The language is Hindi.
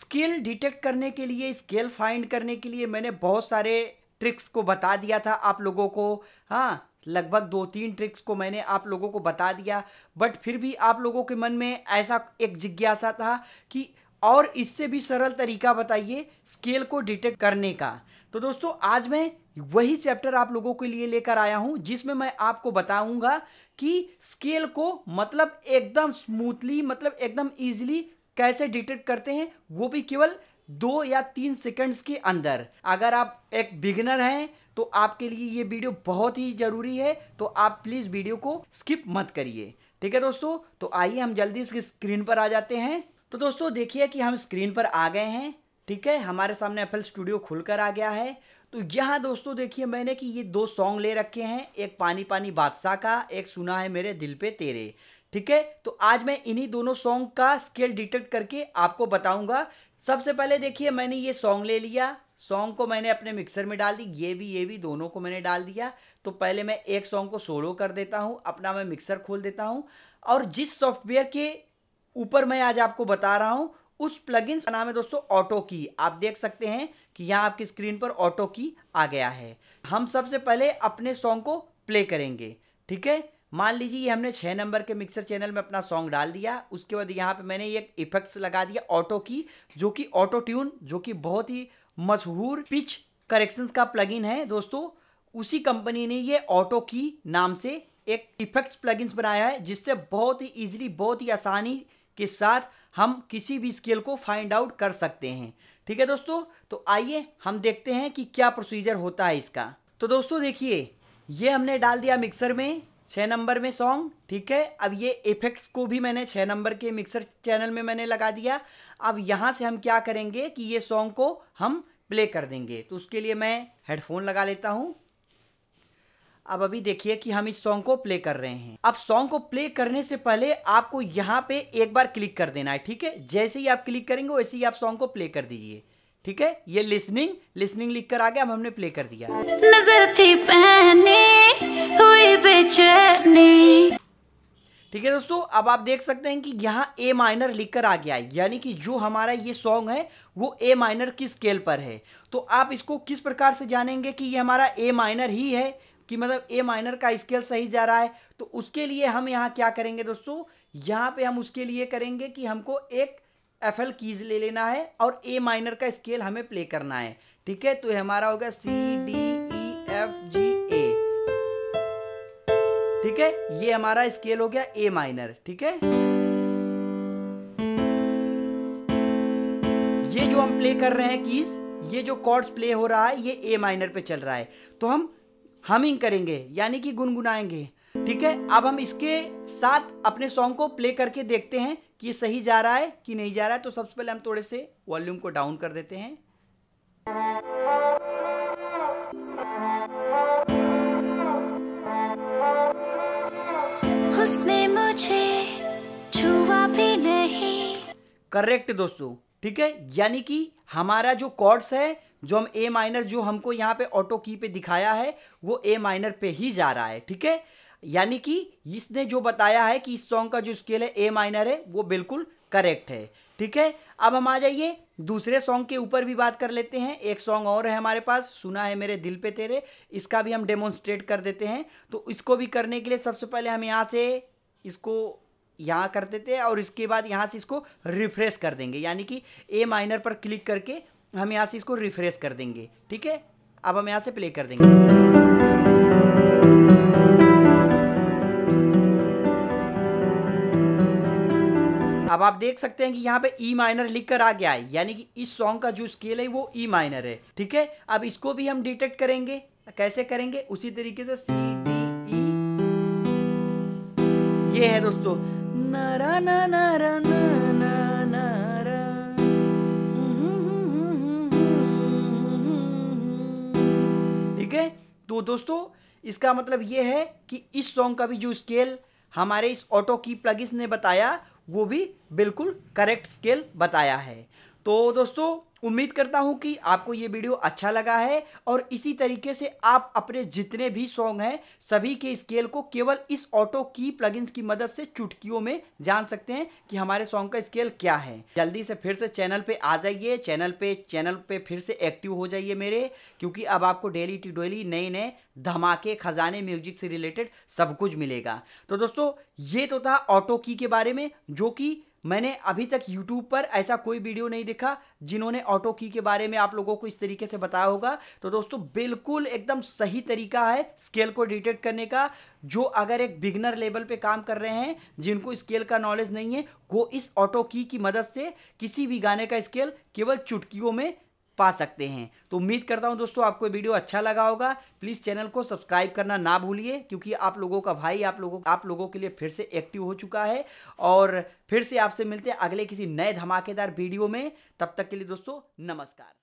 स्किल डिटेक्ट करने के लिए स्केल फाइंड करने के लिए मैंने बहुत सारे ट्रिक्स को बता दिया था आप लोगों को हाँ लगभग दो तीन ट्रिक्स को मैंने आप लोगों को बता दिया बट फिर भी आप लोगों के मन में ऐसा एक जिज्ञासा था कि और इससे भी सरल तरीका बताइए स्केल को डिटेक्ट करने का तो दोस्तों आज मैं वही चैप्टर आप लोगों के लिए लेकर आया हूं जिसमें मैं आपको बताऊंगा कि स्केल को मतलब एकदम स्मूथली मतलब एकदम ईजिली कैसे डिटेक्ट करते हैं वो भी केवल दो या तीन सेकंड्स के अंदर अगर आप एक बिगिनर हैं तो आपके लिए ये वीडियो बहुत ही ज़रूरी है तो आप प्लीज़ वीडियो को स्किप मत करिए ठीक है दोस्तों तो आइए हम जल्दी इसकी स्क्रीन पर आ जाते हैं तो दोस्तों देखिए कि हम स्क्रीन पर आ गए हैं ठीक है हमारे सामने एफ स्टूडियो खुलकर आ गया है तो यहाँ दोस्तों देखिए मैंने कि ये दो सॉन्ग ले रखे हैं एक पानी पानी बादशाह का एक सुना है मेरे दिल पे तेरे ठीक है तो आज मैं इन्हीं दोनों सॉन्ग का स्केल डिटेक्ट करके आपको बताऊंगा सबसे पहले देखिए मैंने ये सॉन्ग ले लिया सॉन्ग को मैंने अपने मिक्सर में डाल दी ये भी ये भी दोनों को मैंने डाल दिया तो पहले मैं एक सॉन्ग को सोलो कर देता हूँ अपना मैं मिक्सर खोल देता हूँ और जिस सॉफ्टवेयर के ऊपर मैं आज आपको बता रहा हूँ उस प्लगइन्स का नाम है दोस्तों ऑटो की आप देख सकते हैं कि यहाँ आपकी स्क्रीन पर ऑटो की आ गया है हम सबसे पहले अपने सॉन्ग को प्ले करेंगे ठीक है मान लीजिए ये हमने छः नंबर के मिक्सर चैनल में अपना सॉन्ग डाल दिया उसके बाद यहाँ पे मैंने ये इफेक्ट्स लगा दिया ऑटो की जो कि ऑटो ट्यून जो कि बहुत ही मशहूर पिच करेक्शंस का प्लगइन है दोस्तों उसी कंपनी ने ये ऑटो की नाम से एक इफेक्ट्स प्लगइन्स बनाया है जिससे बहुत ही ईजिली बहुत ही आसानी के साथ हम किसी भी स्केल को फाइंड आउट कर सकते हैं ठीक है दोस्तों तो आइए हम देखते हैं कि क्या प्रोसीजर होता है इसका तो दोस्तों देखिए ये हमने डाल दिया मिक्सर में छः नंबर में सॉन्ग ठीक है अब ये इफेक्ट्स को भी मैंने छः नंबर के मिक्सर चैनल में मैंने लगा दिया अब यहाँ से हम क्या करेंगे कि ये सॉन्ग को हम प्ले कर देंगे तो उसके लिए मैं हेडफोन लगा लेता हूँ अब अभी देखिए कि हम इस सॉन्ग को प्ले कर रहे हैं अब सॉन्ग को प्ले करने से पहले आपको यहाँ पे एक बार क्लिक कर देना है ठीक है जैसे ही आप क्लिक करेंगे वैसे ही आप सॉन्ग को प्ले कर दीजिए ठीक है ये लिसनिंग लिसनिंग लिख कर आगे अब हमने प्ले कर दिया नजर थी ठीक है दोस्तों अब आप देख सकते हैं कि यहाँ ए माइनर लिखकर आ गया है यानी कि जो हमारा ये सॉन्ग है वो ए माइनर की स्केल पर है तो आप इसको किस प्रकार से जानेंगे कि ये हमारा ए माइनर ही है कि मतलब ए माइनर का स्केल सही जा रहा है तो उसके लिए हम यहाँ क्या करेंगे दोस्तों यहाँ पे हम उसके लिए करेंगे कि हमको एक एफ एल कीज ले लेना है और ए माइनर का स्केल हमें प्ले करना है ठीक है तो हमारा होगा C D E e, F G ठीक है ये हमारा स्केल हो गया ए माइनर ठीक है ये जो हम प्ले कर रहे हैं कीज ये जो कॉर्ड्स प्ले हो रहा है ये ए माइनर पे चल रहा है तो हम हमिंग करेंगे यानी कि गुनगुनाएंगे ठीक है अब हम इसके साथ अपने सॉन्ग को प्ले करके देखते हैं कि सही जा रहा है कि नहीं जा रहा है तो सबसे पहले हम थोड़े से वॉल्यूम को डाउन कर देते हैं करेक्ट दोस्तों ठीक है यानी कि हमारा जो कॉर्ड्स है जो हम ए माइनर जो हमको यहाँ पे ऑटो की पे दिखाया है वो ए माइनर पे ही जा रहा है ठीक है यानी कि इसने जो बताया है कि इस सॉन्ग का जो स्केल है ए माइनर है वो बिल्कुल करेक्ट है ठीक है अब हम आ जाइए दूसरे सॉन्ग के ऊपर भी बात कर लेते हैं एक सॉन्ग और है हमारे पास सुना है मेरे दिल पे तेरे इसका भी हम डेमोन्स्ट्रेट कर देते हैं तो इसको भी करने के लिए सबसे पहले हम यहाँ से इसको यहाँ कर देते हैं और इसके बाद यहाँ से इसको रिफ्रेश कर देंगे यानी कि ए माइनर पर क्लिक करके हम यहाँ से इसको रिफ्रेश कर देंगे ठीक है अब हम यहाँ से प्ले कर देंगे अब आप देख सकते हैं कि यहाँ पे ई e माइनर लिख कर आ गया है यानी कि इस सॉन्ग का जो स्केल है वो ई e माइनर है ठीक है अब इसको भी हम डिटेक्ट करेंगे कैसे करेंगे उसी तरीके से सी डी ई ये है दोस्तों ठीक है तो दोस्तों इसका मतलब यह है कि इस सॉन्ग का भी जो स्केल हमारे इस ऑटो की प्लगिस ने बताया वो भी बिल्कुल करेक्ट स्केल बताया है तो दोस्तों उम्मीद करता हूँ कि आपको ये वीडियो अच्छा लगा है और इसी तरीके से आप अपने जितने भी सॉन्ग हैं सभी के स्केल को केवल इस ऑटो की प्लगइन्स की मदद से चुटकियों में जान सकते हैं कि हमारे सॉन्ग का स्केल क्या है जल्दी से फिर से चैनल पे आ जाइए चैनल पे चैनल पे फिर से एक्टिव हो जाइए मेरे क्योंकि अब आपको डेली टू डेली नए नए धमाके खजाने म्यूजिक से रिलेटेड सब कुछ मिलेगा तो दोस्तों ये तो था ऑटो की के बारे में जो कि मैंने अभी तक YouTube पर ऐसा कोई वीडियो नहीं देखा जिन्होंने ऑटो की के बारे में आप लोगों को इस तरीके से बताया होगा तो दोस्तों बिल्कुल एकदम सही तरीका है स्केल को डिटेक्ट करने का जो अगर एक बिगनर लेवल पे काम कर रहे हैं जिनको स्केल का नॉलेज नहीं है वो इस ऑटो की की मदद से किसी भी गाने का स्केल केवल चुटकियों में पा सकते हैं तो उम्मीद करता हूँ दोस्तों आपको वीडियो अच्छा लगा होगा प्लीज़ चैनल को सब्सक्राइब करना ना भूलिए क्योंकि आप लोगों का भाई आप लोगों आप लोगों के लिए फिर से एक्टिव हो चुका है और फिर से आपसे मिलते हैं अगले किसी नए धमाकेदार वीडियो में तब तक के लिए दोस्तों नमस्कार